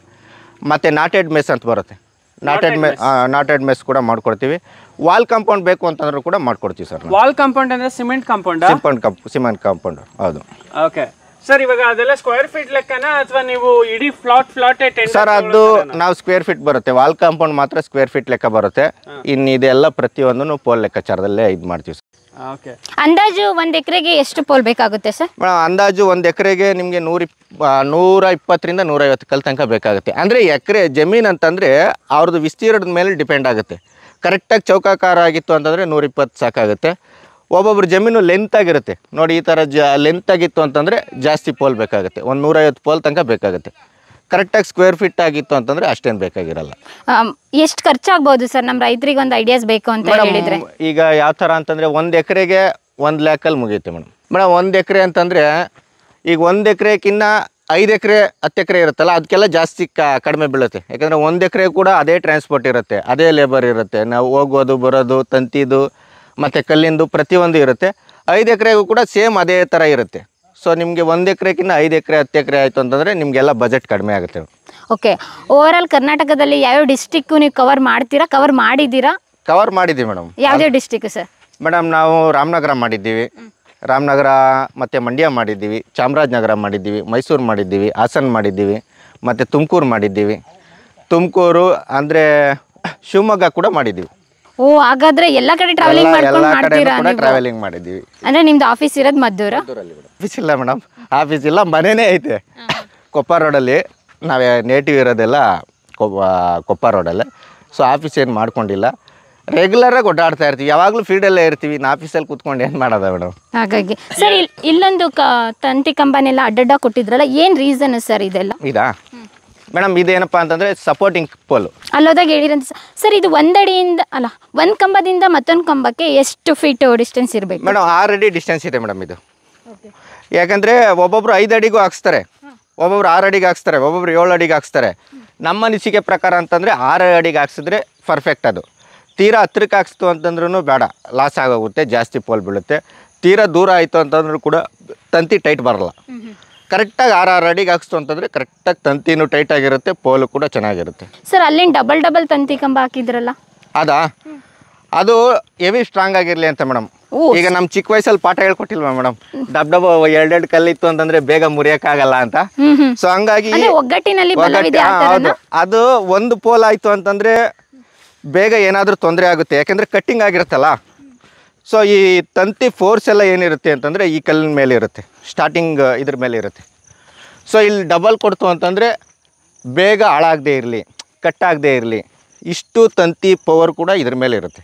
ಮತ್ತು ನಾಟೆಡ್ ಮೆಸ್ ಅಂತ ಬರುತ್ತೆ ನಾಟೆಡ್ ಮೆ ನಾಟೆಡ್ ಮೆಸ್ ಕೂಡ ಮಾಡ್ಕೊಡ್ತೀವಿ ವಾಲ್ ಕಾಂಪೌಂಡ್ ಬೇಕು ಅಂತಂದ್ರೂ ಕೂಡ ಮಾಡ್ಕೊಡ್ತೀವಿ ಸರ್ ವಾಲ್ ಕಾಂಪೌಂಡ್ ಅಂದರೆ cement compound cement compound cement compound ಹೌದು ಓಕೆ ಸರ್ ಇವಾಗ ಅದೆಲ್ಲ ಸ್ಕ್ವೇರ್ ಫೀಟ್ ಲೆಕ್ಕನ ಅಥವಾ ನೀವು ಇಡೀ ಫ್ಲಾಟ್ ಫ್ಲಾಟ್ ಸರ್ ಅದು ನಾವು ಸ್ಕ್ವೇರ್ ಫೀಟ್ ಬರುತ್ತೆ ವಾಲ್ ಕಾಂಪೌಂಡ್ ಮಾತ್ರ ಸ್ಕ್ವೇರ್ ಫೀಟ್ ಲೆಕ್ಕ ಬರುತ್ತೆ ಇನ್ನು ಇದೆಲ್ಲ ಪ್ರತಿಯೊಂದನ್ನು ಪೋಲ್ ಲೆಕ್ಕಾಚಾರದಲ್ಲೇ ಇದು ಮಾಡ್ತೀವಿ ಸರ್ ಅಂದಾಜು ಒಂದ್ ಎಕರೆಗೆ ಎಷ್ಟು ಪೋಲ್ ಬೇಕಾಗುತ್ತೆ ಸರ್ ಅಂದಾಜು ಒಂದ್ ಎಕರೆಗೆ ನಿಮ್ಗೆ ನೂರ ನೂರ ಇಪ್ಪತ್ತರಿಂದ ನೂರ ಐವತ್ತು ಕಲ್ ತನಕ ಬೇಕಾಗುತ್ತೆ ಅಂದ್ರೆ ಎಕರೆ ಜಮೀನ್ ಅಂತಂದ್ರೆ ಅವ್ರದ್ದು ವಿಸ್ತೀರ್ಣದ ಮೇಲೆ ಡಿಪೆಂಡ್ ಆಗುತ್ತೆ ಕರೆಕ್ಟಾಗಿ ಚೌಕಾಕಾರ ಆಗಿತ್ತು ಅಂತಂದರೆ ನೂರಿಪ್ಪತ್ತು ಸಾಕಾಗುತ್ತೆ ಒಬ್ಬೊಬ್ರು ಜಮೀನು ಲೆಂತ್ ಆಗಿರುತ್ತೆ ನೋಡಿ ಈ ಥರ ಜ ಆಗಿತ್ತು ಅಂತಂದರೆ ಜಾಸ್ತಿ ಪೋಲ್ ಬೇಕಾಗುತ್ತೆ ಒಂದು ನೂರೈವತ್ತು ಪೋಲ್ ತನಕ ಬೇಕಾಗುತ್ತೆ ಕರೆಕ್ಟಾಗಿ ಸ್ಕ್ವೇರ್ ಫೀಟ್ ಆಗಿತ್ತು ಅಂತಂದರೆ ಅಷ್ಟೇನು ಬೇಕಾಗಿರಲ್ಲ ಎಷ್ಟು ಖರ್ಚಾಗ್ಬೋದು ಸರ್ ನಮ್ಮ ರೈತರಿಗೆ ಒಂದು ಐಡಿಯಾಸ್ ಬೇಕು ಅಂತ ಹೇಳಿದ್ರೆ ಈಗ ಯಾವ ಥರ ಅಂತಂದರೆ ಒಂದು ಎಕರೆಗೆ ಒಂದು ಲ್ಯಾಕಲ್ಲಿ ಮುಗಿಯುತ್ತೆ ಮೇಡಮ್ ಮೇಡಮ್ ಒಂದು ಎಕರೆ ಅಂತಂದರೆ ಈಗ ಒಂದು ಎಕರೆಕ್ಕಿನ್ನ ಐದು ಎಕರೆ ಹತ್ತು ಎಕರೆ ಇರುತ್ತಲ್ಲ ಅದಕ್ಕೆಲ್ಲ ಜಾಸ್ತಿ ಕಡಿಮೆ ಬೀಳುತ್ತೆ ಯಾಕಂದರೆ ಒಂದು ಎಕರೆ ಕೂಡ ಅದೇ ಟ್ರಾನ್ಸ್ಪೋರ್ಟ್ ಇರುತ್ತೆ ಅದೇ ಲೇಬರ್ ಇರುತ್ತೆ ನಾವು ಹೋಗೋದು ಬರೋದು ತಂತಿದು ಮತ್ತು ಕಲ್ಲಿಂದು ಪ್ರತಿಯೊಂದು ಇರುತ್ತೆ ಐದು ಎಕರೆಗೂ ಕೂಡ ಸೇಮ್ ಅದೇ ಥರ ಇರುತ್ತೆ ಸೊ ನಿಮಗೆ ಒಂದು ಎಕರೆಗಿಂತ ಐದು ಎಕರೆ ಹತ್ತು ಎಕರೆ ಆಯಿತು ಅಂತಂದರೆ ನಿಮಗೆಲ್ಲ ಬಜೆಟ್ ಕಡಿಮೆ ಆಗುತ್ತೆ ಓಕೆ ಓವರ್ ಆಲ್ ಕರ್ನಾಟಕದಲ್ಲಿ ಯಾವ್ಯಾವ ಡಿಸ್ಟಿಕ್ಕು ನೀವು ಕವರ್ ಮಾಡ್ತೀರಾ ಕವರ್ ಮಾಡಿದ್ದೀರಾ ಕವರ್ ಮಾಡಿದ್ದೀವಿ ಮೇಡಮ್ ಯಾವುದೇ ಡಿಸ್ಟಿಕ್ ಸರ್ ಮೇಡಮ್ ನಾವು ರಾಮನಗರ ಮಾಡಿದ್ದೀವಿ ರಾಮನಗರ ಮತ್ತು ಮಂಡ್ಯ ಮಾಡಿದ್ದೀವಿ ಚಾಮರಾಜನಗರ ಮಾಡಿದ್ದೀವಿ ಮೈಸೂರು ಮಾಡಿದ್ದೀವಿ ಹಾಸನ ಮಾಡಿದ್ದೀವಿ ಮತ್ತು ತುಮಕೂರು ಮಾಡಿದ್ದೀವಿ ತುಮಕೂರು ಅಂದರೆ ಶಿವಮೊಗ್ಗ ಕೂಡ ಮಾಡಿದ್ದೀವಿ ಓ ಹಾಗಾದ್ರೆ ಎಲ್ಲ ಕಡೆ ಟ್ರಾವೆಲಿಂಗ್ ಮಾಡ್ಕೊಂಡು ಮಾಡ್ತೀರಾ ಟ್ರಾವೆಲಿಂಗ್ ಮಾಡಿದ್ದೀವಿ ಅಂದ್ರೆ ನಿಮ್ದು ಆಫೀಸ್ ಇರೋದು ಮದ್ದೂರ ಆಫೀಸ್ ಇಲ್ಲ ಮೇಡಮ್ ಆಫೀಸ್ ಇಲ್ಲ ಮನೆನೇ ಐತೆ ಕೊಪ್ಪ ರೋಡಲ್ಲಿ ನಾವೇ ನೇಟಿವ್ ಇರೋದೆಲ್ಲ ಕೊಪ್ಪ ರೋಡಲ್ಲೇ ಸೊ ಆಫೀಸ್ ಏನು ಮಾಡ್ಕೊಂಡಿಲ್ಲ ರೆಗ್ಯುಲರ್ ಆಗಿ ಓಡಾಡ್ತಾ ಇರ್ತೀವಿ ಯಾವಾಗಲೂ ಅಲ್ಲೇ ಇರ್ತೀವಿ ನಾ ಆಫೀಸಲ್ಲಿ ಕೂತ್ಕೊಂಡು ಏನು ಮಾಡೋದ ಮೇಡಮ್ ಹಾಗಾಗಿ ಸರ್ ಇಲ್ಲೊಂದು ತಂತಿ ಕಂಬನೆಲ್ಲ ಅಡ್ಡಡ್ಡ ಕೊಟ್ಟಿದ್ರಲ್ಲ ಏನು ರೀಸನ್ ಸರ್ ಇದೆಲ್ಲ ಇದಾ ಮೇಡಮ್ ಇದೇನಪ್ಪ ಅಂತಂದರೆ ಸಪೋರ್ಟಿಂಗ್ ಪೋಲು ಅಲ್ಲೋದಾಗ ಹೇಳಿರಂತ ಸರ್ ಇದು ಒಂದಡಿಯಿಂದ ಅಲ್ಲ ಒಂದು ಕಂಬದಿಂದ ಮತ್ತೊಂದು ಕಂಬಕ್ಕೆ ಎಷ್ಟು ಫೀಟ್ ಡಿಸ್ಟೆನ್ಸ್ ಇರಬೇಕು ಮೇಡಮ್ ಅಡಿ ಡಿಸ್ಟೆನ್ಸ್ ಇದೆ ಮೇಡಮ್ ಇದು ಯಾಕಂದ್ರೆ ಒಬ್ಬೊಬ್ರು ಐದು ಅಡಿಗೂ ಹಾಕ್ಸ್ತಾರೆ ಒಬ್ಬೊಬ್ರು ಆರು ಅಡಿಗೆ ಹಾಕ್ಸ್ತಾರೆ ಒಬ್ಬೊಬ್ರು ಏಳು ಅಡಿಗೆ ಹಾಕ್ಸ್ತಾರೆ ನಮ್ಮ ಅನಿಸಿಕೆ ಪ್ರಕಾರ ಅಂತಂದರೆ ಆರು ಅಡಿಗೆ ಹಾಕ್ಸಿದ್ರೆ ಪರ್ಫೆಕ್ಟ್ ಅದು ತೀರಾ ಹತ್ತಿರಕ್ಕೆ ಹಾಕ್ಸ್ತು ಅಂತಂದ್ರೂ ಬೇಡ ಲಾಸ್ ಆಗೋಗುತ್ತೆ ಜಾಸ್ತಿ ಪೋಲ್ ಬೀಳುತ್ತೆ ತೀರಾ ದೂರ ಆಯಿತು ಅಂತಂದ್ರೂ ಕೂಡ ತಂತಿ ಟೈಟ್ ಬರಲ್ಲ ಕರೆಕ್ಟಾಗಿ ಆರು ಆರು ಅಡಿಗೆ ಹಾಕ್ಸ್ತು ಅಂತಂದರೆ ಕರೆಕ್ಟಾಗಿ ತಂತಿನೂ ಟೈಟ್ ಆಗಿರುತ್ತೆ ಪೋಲು ಕೂಡ ಚೆನ್ನಾಗಿರುತ್ತೆ ಸರ್ ಅಲ್ಲಿಂದ ಡಬಲ್ ಡಬಲ್ ತಂತಿ ಕಂಬ ಹಾಕಿದ್ರಲ್ಲ ಅದಾ ಅದು ಹೆವಿ ಸ್ಟ್ರಾಂಗ್ ಆಗಿರಲಿ ಅಂತ ಮೇಡಮ್ ಈಗ ನಮ್ಮ ಚಿಕ್ಕ ವಯಸ್ಸಲ್ಲಿ ಪಾಠ ಹೇಳ್ಕೊಟ್ಟಿಲ್ವಾ ಮೇಡಮ್ ಡಬ್ ಡಬ್ ಎರಡೆರಡು ಕಲ್ಲಿತ್ತು ಅಂತಂದ್ರೆ ಬೇಗ ಮುರಿಯಕ್ಕಾಗಲ್ಲ ಅಂತ ಸೊ ಹಂಗಾಗಿ ಅದು ಒಂದು ಪೋಲ್ ಆಯ್ತು ಅಂತಂದ್ರೆ ಬೇಗ ಏನಾದ್ರೂ ತೊಂದರೆ ಆಗುತ್ತೆ ಯಾಕಂದ್ರೆ ಕಟ್ಟಿಂಗ್ ಆಗಿರುತ್ತಲ್ಲ ಸೊ ಈ ತಂತಿ ಫೋರ್ಸ್ ಎಲ್ಲ ಏನಿರುತ್ತೆ ಅಂತಂದರೆ ಈ ಕಲ್ಲಿನ ಮೇಲೆ ಇರುತ್ತೆ ಸ್ಟಾರ್ಟಿಂಗ್ ಇದ್ರ ಮೇಲೆ ಇರುತ್ತೆ ಸೊ ಇಲ್ಲಿ ಡಬಲ್ ಕೊಡ್ತು ಅಂತಂದರೆ ಬೇಗ ಹಾಳಾಗದೇ ಇರಲಿ ಕಟ್ಟಾಗದೇ ಇರಲಿ ಇಷ್ಟು ತಂತಿ ಪವರ್ ಕೂಡ ಇದ್ರ ಮೇಲೆ ಇರುತ್ತೆ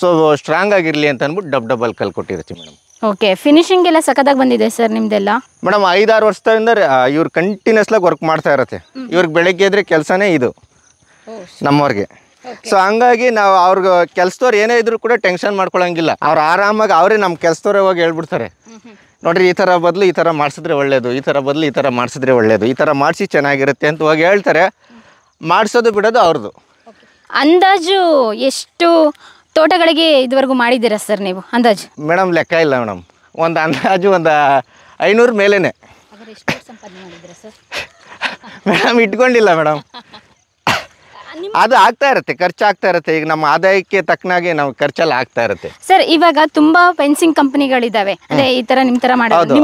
ಸೊ ಸ್ಟ್ರಾಂಗ್ ಆಗಿರಲಿ ಅಂತ ಅಂದ್ಬಿಟ್ಟು ಡಬ್ ಡಬಲ್ ಕಲ್ ಕೊಟ್ಟಿರ್ತೀವಿ ಮೇಡಮ್ ಓಕೆ ಫಿನಿಶಿಂಗ್ ಎಲ್ಲ ಸಖತ್ತಾಗಿ ಬಂದಿದೆ ಸರ್ ನಿಮ್ದೆಲ್ಲ ಮೇಡಮ್ ಐದಾರು ವರ್ಷದಿಂದ ಇವ್ರು ಕಂಟಿನ್ಯೂಸ್ಲಾಗಿ ವರ್ಕ್ ಮಾಡ್ತಾ ಇರುತ್ತೆ ಇವ್ರಿಗೆ ಬೆಳಗ್ಗೆ ಇದ್ರೆ ಕೆಲಸನೇ ಇದು oh, ನಮ್ಮವ್ರಿಗೆ ಸೊ ಹಂಗಾಗಿ ನಾವು ಅವ್ರಿಗೆ ಕೆಲ್ಸದವ್ರು ಏನೇ ಇದ್ರು ಕೂಡ ಟೆನ್ಷನ್ ಮಾಡ್ಕೊಳಂಗಿಲ್ಲ ಅವ್ರು ಆರಾಮಾಗಿ ಅವರೇ ನಮ್ಮ ಕೆಲ್ಸದವ್ರೆ ಹೋಗಿ ಹೇಳ್ಬಿಡ್ತಾರೆ ನೋಡ್ರಿ ಈ ಥರ ಬದಲು ಈ ಥರ ಮಾಡಿಸಿದ್ರೆ ಒಳ್ಳೇದು ಈ ಥರ ಬದಲು ಈ ಥರ ಮಾಡಿಸಿದ್ರೆ ಒಳ್ಳೇದು ಈ ಥರ ಮಾಡಿಸಿ ಚೆನ್ನಾಗಿರುತ್ತೆ ಅಂತ ಹೋಗಿ ಹೇಳ್ತಾರೆ ಮಾಡಿಸೋದು ಬಿಡೋದು ಅವ್ರದ್ದು ಅಂದಾಜು ಎಷ್ಟು ತೋಟಗಳಿಗೆ ಇದುವರೆಗೂ ಮಾಡಿದ್ದೀರಾ ಸರ್ ನೀವು ಅಂದಾಜು ಮೇಡಮ್ ಲೆಕ್ಕ ಇಲ್ಲ ಮೇಡಮ್ ಒಂದು ಅಂದಾಜು ಒಂದು ಐನೂರು ಮೇಲೇ ಮೇಡಮ್ ಇಟ್ಕೊಂಡಿಲ್ಲ ಮೇಡಮ್ ಅದು ಆಗ್ತಾ ಇರುತ್ತೆ ಖರ್ಚಾಗ್ತಾ ಇರುತ್ತೆ ಈಗ ನಮ್ಮ ಆದಾಯಕ್ಕೆ ತಕ್ಕನಾಗೆ ನಾವು ಖರ್ಚೆಲ್ಲ ಆಗ್ತಾ ಇರುತ್ತೆ ಸರ್ ಇವಾಗ ತುಂಬಾ ಫೆನ್ಸಿಂಗ್ ಕಂಪನಿಗಳಿದಾವೆ ಅದೇ ಈ ತರ ನಿಮ್ ತರ ಮಾಡೋದು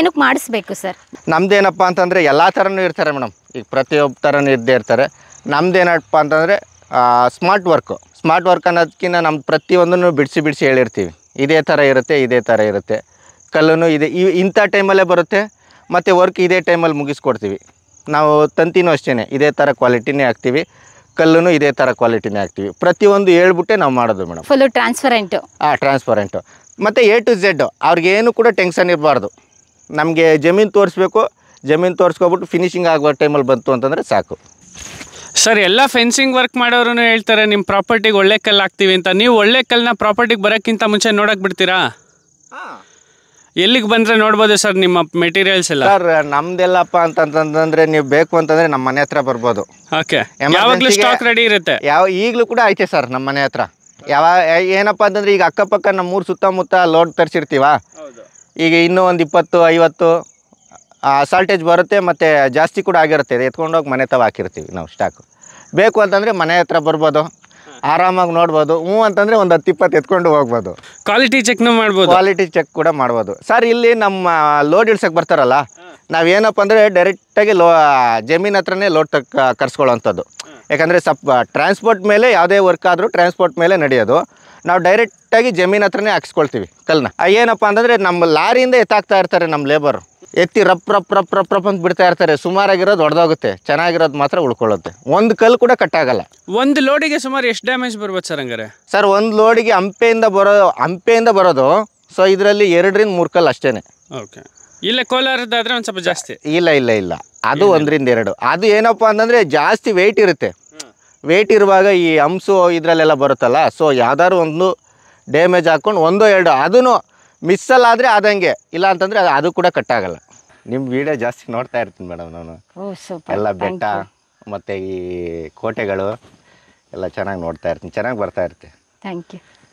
ಏನಕ್ಕೆ ಮಾಡಿಸ್ಬೇಕು ಸರ್ ನಮ್ದೇನಪ್ಪ ಅಂತಂದ್ರೆ ಎಲ್ಲಾ ತರನು ಇರ್ತಾರೆ ಮೇಡಮ್ ಈಗ ಪ್ರತಿಯೊಬ್ಬ ತರನು ಇದ್ದೇ ಇರ್ತಾರೆ ನಮ್ದೇನಪ್ಪ ಅಂತಂದ್ರೆ ಸ್ಮಾರ್ಟ್ ವರ್ಕ್ ಸ್ಮಾರ್ಟ್ ವರ್ಕ್ ಅನ್ನೋದಕ್ಕಿಂತ ನಮ್ಮ ಪ್ರತಿಯೊಂದನ್ನು ಬಿಡಿಸಿ ಬಿಡಿಸಿ ಹೇಳಿರ್ತೀವಿ ಇದೇ ಥರ ಇರುತ್ತೆ ಇದೇ ಥರ ಇರುತ್ತೆ ಕಲ್ಲುನು ಇದೆ ಈ ಇಂಥ ಟೈಮಲ್ಲೇ ಬರುತ್ತೆ ಮತ್ತು ವರ್ಕ್ ಇದೇ ಟೈಮಲ್ಲಿ ಮುಗಿಸ್ಕೊಡ್ತೀವಿ ನಾವು ತಂತಿನೂ ಅಷ್ಟೇ ಇದೇ ಥರ ಕ್ವಾಲಿಟಿನೇ ಹಾಕ್ತೀವಿ ಕಲ್ಲು ಇದೇ ಥರ ಕ್ವಾಲಿಟಿನೇ ಹಾಕ್ತೀವಿ ಪ್ರತಿಯೊಂದು ಹೇಳ್ಬಿಟ್ಟೆ ನಾವು ಮಾಡೋದು ಮೇಡಮ್ ಫುಲ್ ಟ್ರಾನ್ಸ್ಪರೆಂಟು ಹಾಂ ಟ್ರಾನ್ಸ್ಪರೆಂಟು ಮತ್ತು ಎ ಟು ಝೆಡ್ ಏನು ಕೂಡ ಟೆನ್ಷನ್ ಇರಬಾರ್ದು ನಮಗೆ ಜಮೀನು ತೋರಿಸ್ಬೇಕು ಜಮೀನು ತೋರಿಸ್ಕೊಬಿಟ್ಟು ಫಿನಿಶಿಂಗ್ ಆಗುವ ಟೈಮಲ್ಲಿ ಬಂತು ಅಂತಂದರೆ ಸಾಕು ಸರ್ ಎಲ್ಲ ಫೆನ್ಸಿಂಗ್ ವರ್ಕ್ ಮಾಡೋರು ಹೇಳ್ತಾರೆ ನಿಮ್ಮ ಪ್ರಾಪರ್ಟಿಗೆ ಒಳ್ಳೆ ಕಲ್ಲು ಹಾಕ್ತೀವಿ ಅಂತ ನೀವು ಒಳ್ಳೆ ಕಲ್ಲನ್ನ ಪ್ರಾಪರ್ಟಿಗೆ ಬರೋಕ್ಕಿಂತ ಮುಂಚೆ ನೋಡಕ್ಕೆ ಬಿಡ್ತೀರಾ ಹಾಂ ಎಲ್ಲಿಗೆ ಬಂದರೆ ನೋಡ್ಬೋದು ಸರ್ ನಿಮ್ಮ ಮೆಟೀರಿಯಲ್ಸ್ ಎಲ್ಲ ಸರ್ ನಮ್ದೆಲ್ಲಪ್ಪ ಅಂತಂತಂದ್ರೆ ನೀವು ಬೇಕು ಅಂತಂದ್ರೆ ನಮ್ಮ ಮನೆ ಹತ್ರ ಬರ್ಬೋದು ಓಕೆ ಸ್ಟಾಕ್ ರೆಡಿ ಇರುತ್ತೆ ಯಾವ ಈಗಲೂ ಕೂಡ ಐತೆ ಸರ್ ನಮ್ಮ ಮನೆ ಹತ್ರ ಯಾವ ಏನಪ್ಪ ಅಂತಂದ್ರೆ ಈಗ ಅಕ್ಕಪಕ್ಕ ನಮ್ಮ ಮೂರು ಸುತ್ತಮುತ್ತ ಲೋಡ್ ತರಿಸಿರ್ತೀವ ಈಗ ಇನ್ನೂ ಒಂದು ಇಪ್ಪತ್ತು ಐವತ್ತು ಅಸಾಲ್ಟೇಜ್ ಬರುತ್ತೆ ಮತ್ತೆ ಜಾಸ್ತಿ ಕೂಡ ಆಗಿರುತ್ತೆ ಎತ್ಕೊಂಡೋಗಿ ಮನೆ ತವ ಹಾಕಿರ್ತೀವಿ ನಾವು ಸ್ಟಾಕ್ ಬೇಕು ಅಂತಂದರೆ ಮನೆ ಹತ್ರ ಬರ್ಬೋದು ಆರಾಮಾಗಿ ನೋಡ್ಬೋದು ಹ್ಞೂ ಅಂತಂದರೆ ಒಂದು ಹತ್ತು ಇಪ್ಪತ್ತು ಎತ್ಕೊಂಡು ಹೋಗ್ಬೋದು ಕ್ವಾಲಿಟಿ ಚೆಕ್ನೂ ಮಾಡ್ಬೋದು ಕ್ವಾಲಿಟಿ ಚೆಕ್ ಕೂಡ ಮಾಡ್ಬೋದು ಸರ್ ಇಲ್ಲಿ ನಮ್ಮ ಲೋಡ್ ಇಡ್ಸಕ್ಕೆ ಬರ್ತಾರಲ್ಲ ನಾವೇನಪ್ಪ ಅಂದರೆ ಡೈರೆಕ್ಟಾಗಿ ಲೋ ಜಮೀನ್ ಹತ್ರನೇ ಲೋಡ್ ತಕ್ಕ ಕರ್ಸ್ಕೊಳ್ಳೋಂಥದ್ದು ಯಾಕಂದರೆ ಸಪ್ ಟ್ರಾನ್ಸ್ಪೋರ್ಟ್ ಮೇಲೆ ಯಾವುದೇ ವರ್ಕ್ ಆದರೂ ಟ್ರಾನ್ಸ್ಪೋರ್ಟ್ ಮೇಲೆ ನಡೆಯೋದು ನಾವು ಡೈರೆಕ್ಟಾಗಿ ಜಮೀನ್ ಹತ್ರನೇ ಹಾಕ್ಸ್ಕೊಳ್ತೀವಿ ಕಲ್ನ ಏನಪ್ಪ ಅಂತಂದರೆ ನಮ್ಮ ಲಾರಿಯಿಂದ ಎತ್ತಾಕ್ತಾ ಇರ್ತಾರೆ ನಮ್ಮ ಲೇಬರು ಎತ್ತಿ ರಪ್ ರಪ್ ರಪ್ ರಪ್ ರಪ್ ಅಂತ ಬಿಡ್ತಾ ಇರ್ತಾರೆ ಸುಮಾರಾಗಿರೋದು ಹೊಡೆದೋಗುತ್ತೆ ಚೆನ್ನಾಗಿರೋದು ಮಾತ್ರ ಉಳ್ಕೊಳ್ಳುತ್ತೆ ಒಂದು ಕಲ್ಲು ಕೂಡ ಕಟ್ಟಾಗಲ್ಲ ಒಂದು ಲೋಡಿಗೆ ಸುಮಾರು ಎಷ್ಟು ಡ್ಯಾಮೇಜ್ ಬರ್ಬೋದು ಸರ್ ಹಂಗಾರೆ ಸರ್ ಒಂದು ಲೋಡಿಗೆ ಹಂಪೆಯಿಂದ ಬರೋ ಹಂಪೆಯಿಂದ ಬರೋದು ಸೊ ಇದರಲ್ಲಿ ಎರಡರಿಂದ ಮೂರು ಕಲ್ಲು ಅಷ್ಟೇ ಓಕೆ ಇಲ್ಲ ಕೋಲಾರದಾದರೆ ಒಂದು ಸ್ವಲ್ಪ ಜಾಸ್ತಿ ಇಲ್ಲ ಇಲ್ಲ ಇಲ್ಲ ಅದು ಒಂದರಿಂದ ಎರಡು ಅದು ಏನಪ್ಪ ಅಂತಂದರೆ ಜಾಸ್ತಿ ವೆಯ್ಟ್ ಇರುತ್ತೆ ವೆಯ್ಟ್ ಇರುವಾಗ ಈ ಹಂಸು ಇದರಲ್ಲೆಲ್ಲ ಬರುತ್ತಲ್ಲ ಸೊ ಯಾವ್ದಾದ್ರು ಒಂದು ಡ್ಯಾಮೇಜ್ ಹಾಕ್ಕೊಂಡು ಒಂದೋ ಎರಡು ಅದನ್ನು ಮಿಸ್ಸಲ್ಲಾದರೆ ಆದಂಗೆ ಇಲ್ಲ ಅಂತಂದರೆ ಅದು ಕೂಡ ಕಟ್ಟಾಗಲ್ಲ ನಿಮ್ಮ ವಿಡಿಯೋ ಜಾಸ್ತಿ ನೋಡ್ತಾ ಇರ್ತೀನಿ ಮೇಡಮ್ ನಾನು ಎಲ್ಲ ಬೆಟ್ಟ ಮತ್ತು ಈ ಕೋಟೆಗಳು ಎಲ್ಲ ಚೆನ್ನಾಗಿ ನೋಡ್ತಾ ಇರ್ತೀನಿ ಚೆನ್ನಾಗಿ ಬರ್ತಾ ಇರ್ತೀನಿ ಥ್ಯಾಂಕ್ ಯು